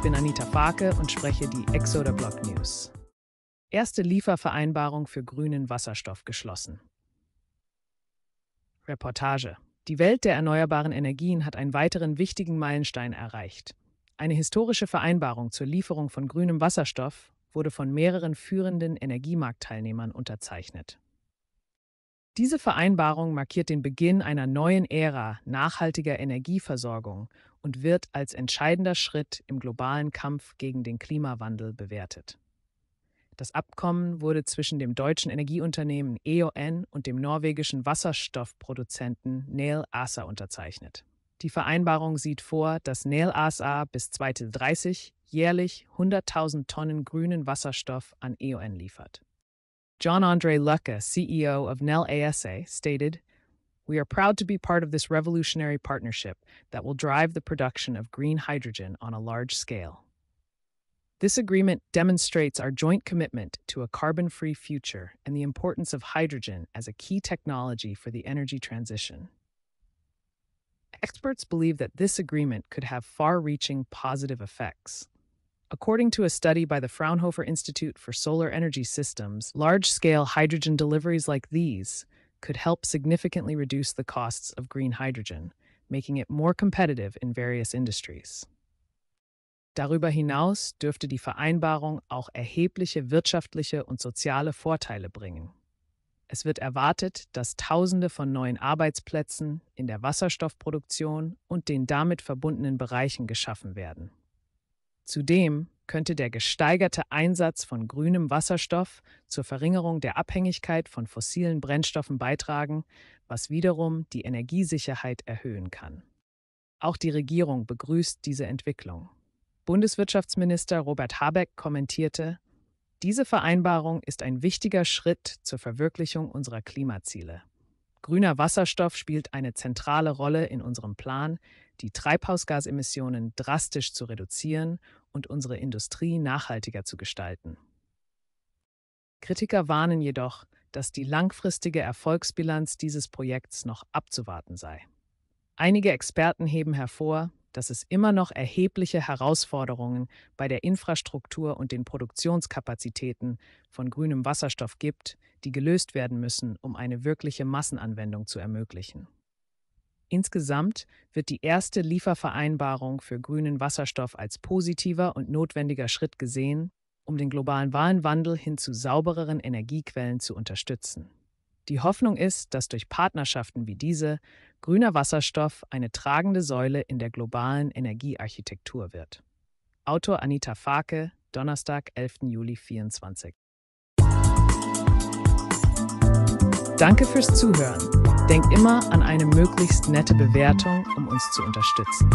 Ich bin Anita Farke und spreche die Exoder Block News. Erste Liefervereinbarung für grünen Wasserstoff geschlossen. Reportage. Die Welt der erneuerbaren Energien hat einen weiteren wichtigen Meilenstein erreicht. Eine historische Vereinbarung zur Lieferung von grünem Wasserstoff wurde von mehreren führenden Energiemarktteilnehmern unterzeichnet. Diese Vereinbarung markiert den Beginn einer neuen Ära nachhaltiger Energieversorgung und wird als entscheidender Schritt im globalen Kampf gegen den Klimawandel bewertet. Das Abkommen wurde zwischen dem deutschen Energieunternehmen EON und dem norwegischen Wasserstoffproduzenten Neil Asa unterzeichnet. Die Vereinbarung sieht vor, dass Neil Asa bis 2030 jährlich 100.000 Tonnen grünen Wasserstoff an EON liefert. John Andre Lucke, CEO of Nel ASA, stated, We are proud to be part of this revolutionary partnership that will drive the production of green hydrogen on a large scale. This agreement demonstrates our joint commitment to a carbon free future and the importance of hydrogen as a key technology for the energy transition. Experts believe that this agreement could have far reaching positive effects. According to a study by the Fraunhofer Institute for Solar Energy Systems, large scale hydrogen deliveries like these could help significantly reduce the costs of green hydrogen, making it more competitive in various industries. Darüber hinaus dürfte die Vereinbarung auch erhebliche wirtschaftliche und soziale Vorteile bringen. Es wird erwartet, dass Tausende von neuen Arbeitsplätzen in der Wasserstoffproduktion und den damit verbundenen Bereichen geschaffen werden. Zudem könnte der gesteigerte Einsatz von grünem Wasserstoff zur Verringerung der Abhängigkeit von fossilen Brennstoffen beitragen, was wiederum die Energiesicherheit erhöhen kann. Auch die Regierung begrüßt diese Entwicklung. Bundeswirtschaftsminister Robert Habeck kommentierte, diese Vereinbarung ist ein wichtiger Schritt zur Verwirklichung unserer Klimaziele. Grüner Wasserstoff spielt eine zentrale Rolle in unserem Plan, die Treibhausgasemissionen drastisch zu reduzieren und unsere Industrie nachhaltiger zu gestalten. Kritiker warnen jedoch, dass die langfristige Erfolgsbilanz dieses Projekts noch abzuwarten sei. Einige Experten heben hervor, dass es immer noch erhebliche Herausforderungen bei der Infrastruktur und den Produktionskapazitäten von grünem Wasserstoff gibt, die gelöst werden müssen, um eine wirkliche Massenanwendung zu ermöglichen. Insgesamt wird die erste Liefervereinbarung für grünen Wasserstoff als positiver und notwendiger Schritt gesehen, um den globalen Wahlenwandel hin zu saubereren Energiequellen zu unterstützen. Die Hoffnung ist, dass durch Partnerschaften wie diese grüner Wasserstoff eine tragende Säule in der globalen Energiearchitektur wird. Autor Anita Farke, Donnerstag, 11. Juli 24. Danke fürs Zuhören. Denkt immer an eine möglichst nette Bewertung, um uns zu unterstützen.